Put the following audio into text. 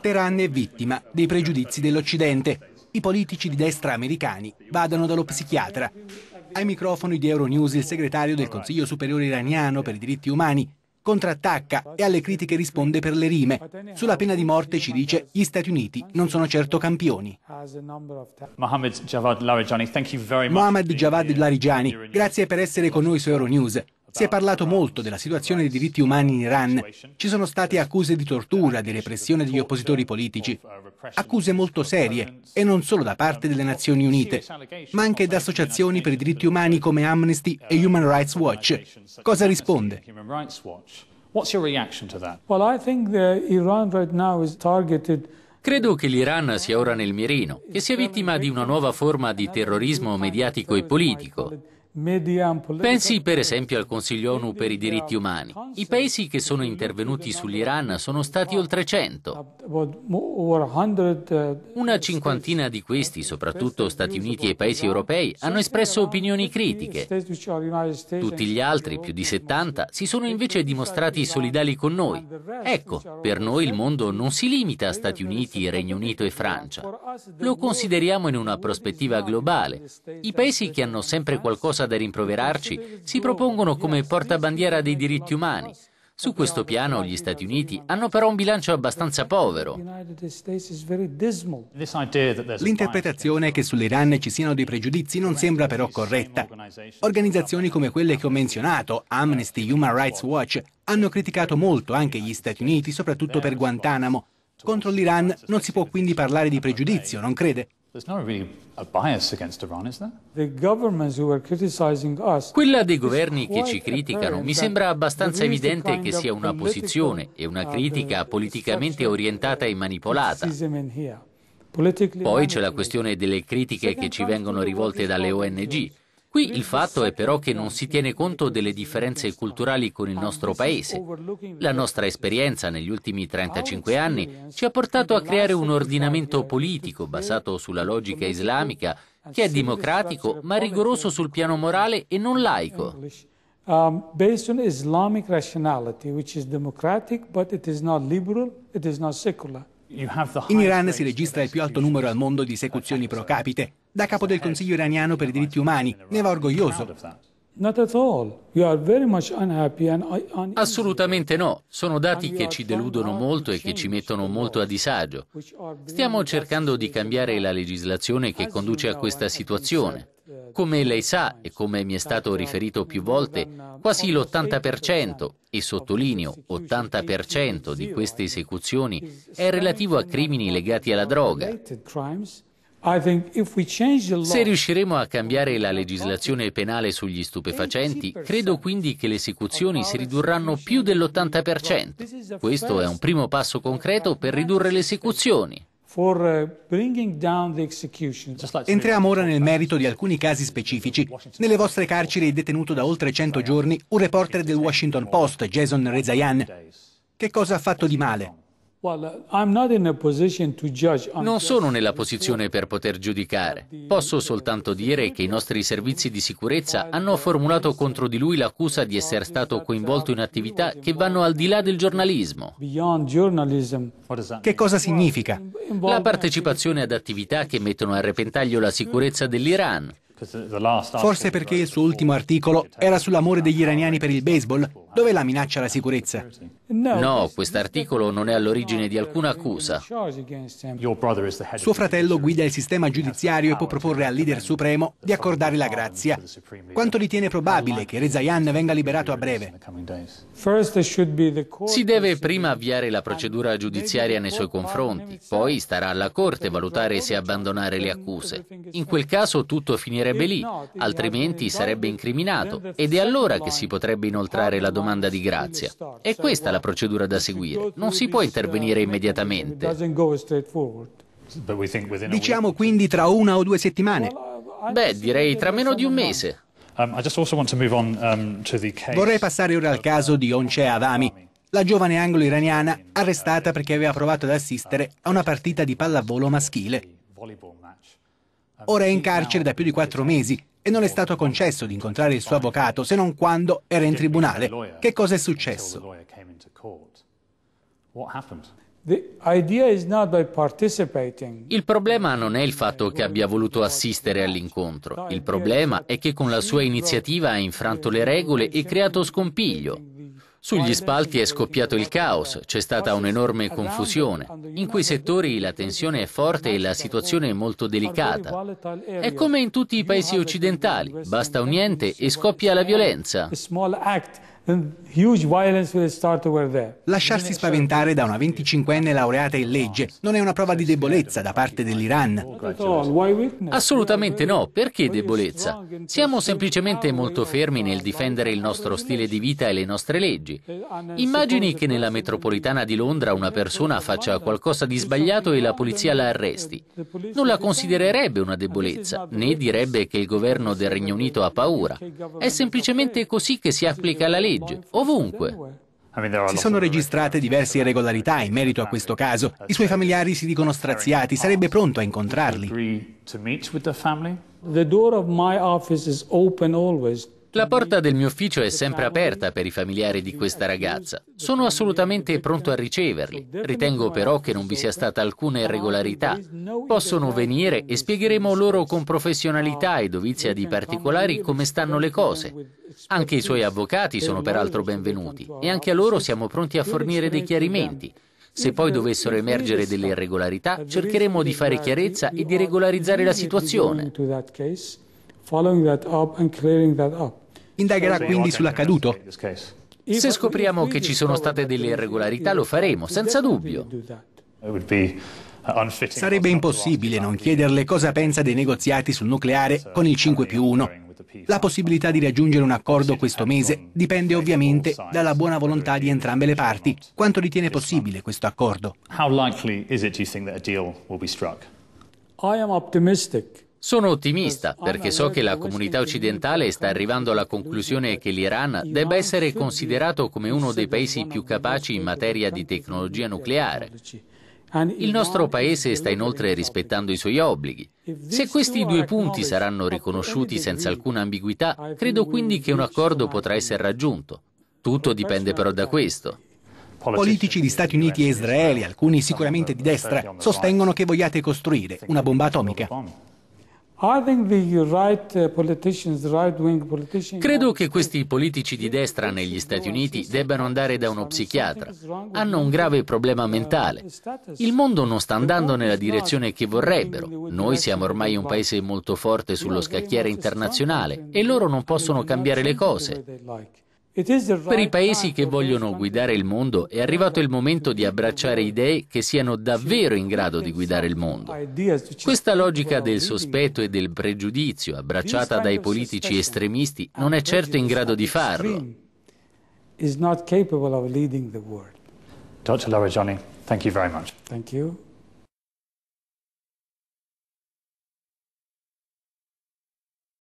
per anni è vittima dei pregiudizi dell'Occidente. I politici di destra americani vadano dallo psichiatra. Ai microfoni di Euronews il segretario del Consiglio Superiore Iraniano per i diritti umani contrattacca e alle critiche risponde per le rime. Sulla pena di morte ci dice gli Stati Uniti non sono certo campioni. Mohammed Javad Larijani, grazie per essere con noi su Euronews. Si è parlato molto della situazione dei diritti umani in Iran. Ci sono state accuse di tortura, di repressione degli oppositori politici, accuse molto serie e non solo da parte delle Nazioni Unite, ma anche da associazioni per i diritti umani come Amnesty e Human Rights Watch. Cosa risponde? Credo che l'Iran sia ora nel mirino, che sia vittima di una nuova forma di terrorismo mediatico e politico. Pensi per esempio al Consiglio ONU per i diritti umani. I paesi che sono intervenuti sull'Iran sono stati oltre 100. Una cinquantina di questi, soprattutto Stati Uniti e paesi europei, hanno espresso opinioni critiche. Tutti gli altri, più di 70, si sono invece dimostrati solidali con noi. Ecco, per noi il mondo non si limita a Stati Uniti, Regno Unito e Francia. Lo consideriamo in una prospettiva globale. I paesi che hanno sempre qualcosa da rimproverarci, si propongono come portabandiera dei diritti umani. Su questo piano gli Stati Uniti hanno però un bilancio abbastanza povero. L'interpretazione che sull'Iran ci siano dei pregiudizi non sembra però corretta. Organizzazioni come quelle che ho menzionato, Amnesty, Human Rights Watch, hanno criticato molto anche gli Stati Uniti, soprattutto per Guantanamo. Contro l'Iran non si può quindi parlare di pregiudizio, non crede? Quella dei governi che ci criticano mi sembra abbastanza evidente che sia una posizione e una uh, critica politicamente orientata e manipolata. Poi c'è la questione delle critiche che ci vengono rivolte dalle ONG. Qui il fatto è però che non si tiene conto delle differenze culturali con il nostro paese. La nostra esperienza negli ultimi 35 anni ci ha portato a creare un ordinamento politico basato sulla logica islamica che è democratico ma rigoroso sul piano morale e non laico. Um, In Iran si registra il più alto numero al mondo di esecuzioni pro capite da capo del Consiglio iraniano per i diritti umani. Ne va orgoglioso. Assolutamente no, sono dati che ci deludono molto e che ci mettono molto a disagio. Stiamo cercando di cambiare la legislazione che conduce a questa situazione. Uh, come lei sa e come mi è stato riferito più volte, uh, quasi l'80% e sottolineo 80% di queste esecuzioni è relativo a crimini legati alla droga. Se riusciremo a cambiare la legislazione penale sugli stupefacenti, credo quindi che le esecuzioni si ridurranno più dell'80%. Questo è un primo passo concreto per ridurre le esecuzioni. Uh, Entriamo ora nel merito di alcuni casi specifici. Nelle vostre carceri è detenuto da oltre 100 giorni un reporter del Washington Post, Jason Rezaian. Che cosa ha fatto di male? Non sono nella posizione per poter giudicare. Posso soltanto dire che i nostri servizi di sicurezza hanno formulato contro di lui l'accusa di essere stato coinvolto in attività che vanno al di là del giornalismo. Che cosa significa? La partecipazione ad attività che mettono a repentaglio la sicurezza dell'Iran. Forse perché il suo ultimo articolo era sull'amore degli iraniani per il baseball dove la minaccia alla sicurezza? No, quest'articolo non è all'origine di alcuna accusa. Suo fratello guida il sistema giudiziario e può proporre al leader supremo di accordare la grazia. Quanto ritiene probabile che Rezaian venga liberato a breve? Si deve prima avviare la procedura giudiziaria nei suoi confronti, poi starà alla Corte valutare se abbandonare le accuse. In quel caso tutto finirebbe lì, altrimenti sarebbe incriminato ed è allora che si potrebbe inoltrare la domanda domanda di grazia. È questa la procedura da seguire. Non si può intervenire immediatamente. Diciamo quindi tra una o due settimane. Beh, direi tra meno di un mese. Um, um, Vorrei passare ora al caso di Once Avami, la giovane anglo-iraniana arrestata perché aveva provato ad assistere a una partita di pallavolo maschile. Ora è in carcere da più di quattro mesi e non è stato concesso di incontrare il suo avvocato se non quando era in tribunale. Che cosa è successo? Il problema non è il fatto che abbia voluto assistere all'incontro, il problema è che con la sua iniziativa ha infranto le regole e creato scompiglio. Sugli spalti è scoppiato il caos, c'è stata un'enorme confusione. In quei settori la tensione è forte e la situazione è molto delicata. È come in tutti i paesi occidentali, basta un niente e scoppia la violenza. Lasciarsi spaventare da una 25enne laureata in legge non è una prova di debolezza da parte dell'Iran. Assolutamente no, perché debolezza? Siamo semplicemente molto fermi nel difendere il nostro stile di vita e le nostre leggi. Immagini che nella metropolitana di Londra una persona faccia qualcosa di sbagliato e la polizia la arresti. Non la considererebbe una debolezza, né direbbe che il governo del Regno Unito ha paura. È semplicemente così che si applica la legge legge, ovunque. Si sono registrate diverse irregolarità in merito a questo caso. I suoi familiari si dicono straziati, sarebbe pronto a incontrarli. The door of my office is open always la porta del mio ufficio è sempre aperta per i familiari di questa ragazza. Sono assolutamente pronto a riceverli. Ritengo però che non vi sia stata alcuna irregolarità. Possono venire e spiegheremo loro con professionalità e dovizia di particolari come stanno le cose. Anche i suoi avvocati sono peraltro benvenuti e anche a loro siamo pronti a fornire dei chiarimenti. Se poi dovessero emergere delle irregolarità, cercheremo di fare chiarezza e di regolarizzare la situazione. following that up and clearing that up. Indagherà quindi sull'accaduto? Se scopriamo che ci sono state delle irregolarità lo faremo, senza dubbio. Sarebbe impossibile non chiederle cosa pensa dei negoziati sul nucleare con il 5 più 1. La possibilità di raggiungere un accordo questo mese dipende ovviamente dalla buona volontà di entrambe le parti. Quanto ritiene possibile questo accordo? How likely is it do you think that a deal will be struck? I am optimistic. Sono ottimista perché so che la comunità occidentale sta arrivando alla conclusione che l'Iran debba essere considerato come uno dei paesi più capaci in materia di tecnologia nucleare. Il nostro Paese sta inoltre rispettando i suoi obblighi. Se questi due punti saranno riconosciuti senza alcuna ambiguità, credo quindi che un accordo potrà essere raggiunto. Tutto dipende però da questo. Politici di Stati Uniti e Israele, alcuni sicuramente di destra, sostengono che vogliate costruire una bomba atomica. Uh, Credo che questi politici di destra negli Stati Uniti debbano andare da uno psichiatra. Hanno un grave problema mentale. Il mondo non sta andando nella direzione che vorrebbero. Noi siamo ormai un paese molto forte sullo scacchiere internazionale e loro non possono cambiare le cose. Per i paesi che vogliono guidare il mondo è arrivato il momento di abbracciare idee che siano davvero in grado di guidare il mondo. Questa logica del sospetto e del pregiudizio abbracciata dai politici estremisti non è certo in grado di farlo. Dr. Laura Johnny, thank you very much. Thank you.